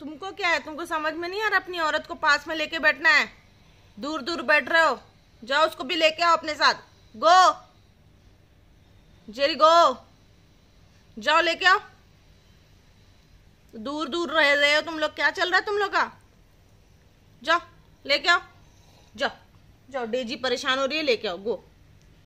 तुमको क्या है तुमको समझ में नहीं आ रहा अपनी औरत को पास में लेके बैठना है दूर दूर बैठ रहे हो जाओ उसको भी लेके आओ अपने साथ गो जेरी गो जाओ लेके आओ दूर दूर रह रहे हो तुम लोग क्या चल रहा है तुम लोग का जाओ लेके आओ जाओ जाओ डेजी परेशान हो रही है लेके आओ गो